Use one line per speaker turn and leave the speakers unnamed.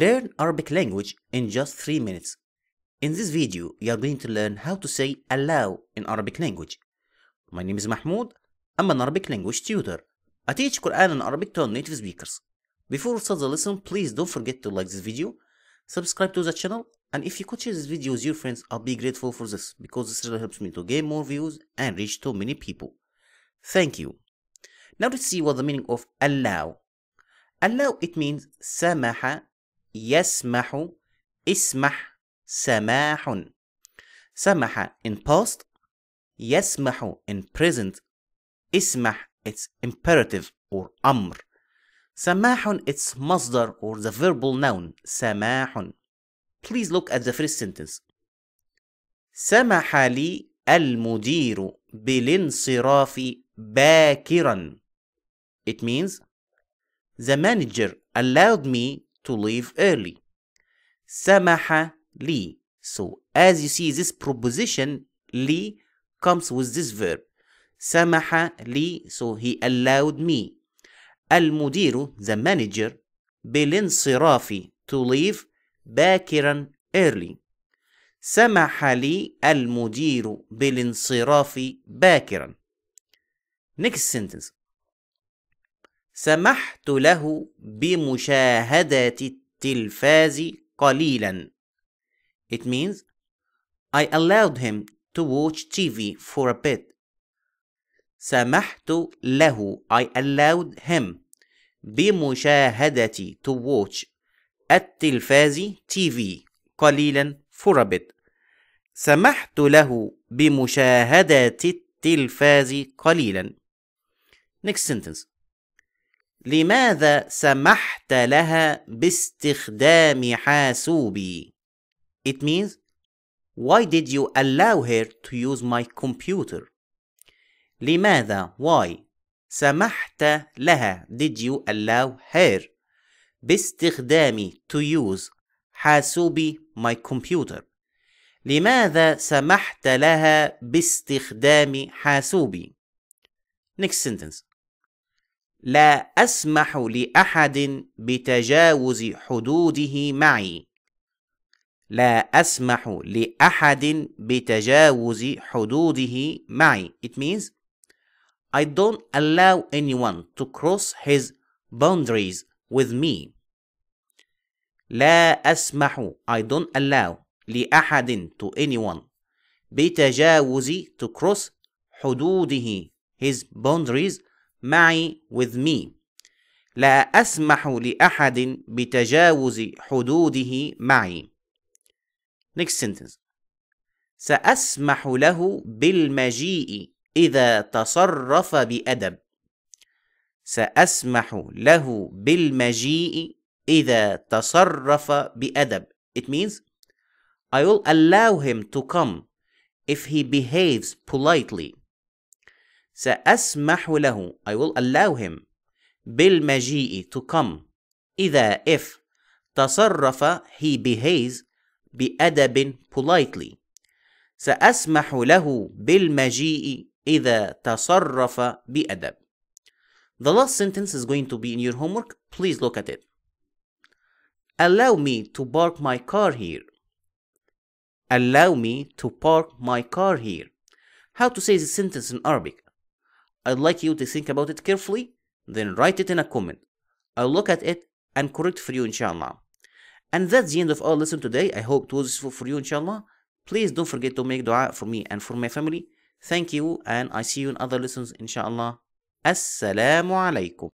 Learn Arabic language in just 3 minutes. In this video, you are going to learn how to say allow in Arabic language. My name is Mahmoud. I'm an Arabic language tutor. I teach Quran and Arabic to native speakers. Before we start the lesson, please don't forget to like this video, subscribe to the channel, and if you could share this video with your friends, I'll be grateful for this because this really helps me to gain more views and reach to many people. Thank you. Now let's see what the meaning of allow. Allow it means سمح يسمح اسمح سماح سمح in past يسمح in present اسمح it's imperative or أمر سماح it's مصدر or the verbal noun سماح please look at the first sentence سمح لي المدير بالانصراف باكرا it means the manager allowed me to leave early سمح لي so as you see this proposition لي comes with this verb سمح لي so he allowed me المدير the manager بالانصراف to leave باكرا early سمح لي المدير بالانصراف باكرا next sentence سمحت له بمشاهدة التلفاز قليلا. It means I allowed him to watch TV for a bit. سمحت له I allowed him بمشاهدة to watch التلفاز TV قليلا for a bit. سمحت له بمشاهدة التلفاز قليلا. Next sentence. لماذا سمحت لها باستخدام حاسوبي؟ It means Why did you allow her to use my computer? لماذا why سمحت لها did you allow her باستخدام to use حاسوبي my computer لماذا سمحت لها باستخدام حاسوبي Next sentence لا اسمح لاحد بتجاوز حدوده معي لا اسمح لاحد بتجاوز حدوده معي it means I don't allow anyone to cross his boundaries with me لا اسمح I don't allow لاحد to anyone بتجاوز to cross حدوده his boundaries معي with me لا أسمح لأحد بتجاوز حدوده معي Next sentence سأسمح له بالمجيء إذا تصرف بأدب سأسمح له بالمجيء إذا تصرف بأدب It means I will allow him to come if he behaves politely سأسمح له I will allow him بالمجيء to come إذا if تصرف he behaves بأدب politely سأسمح له بالمجيء إذا تصرف بأدب The last sentence is going to be in your homework. Please look at it. Allow me to park my car here. Allow me to park my car here. How to say this sentence in Arabic? I'd like you to think about it carefully, then write it in a comment. I'll look at it and correct for you inshallah. And that's the end of our lesson today. I hope it was useful for you inshallah. Please don't forget to make dua for me and for my family. Thank you and I see you in other lessons inshallah. Assalamu alaikum.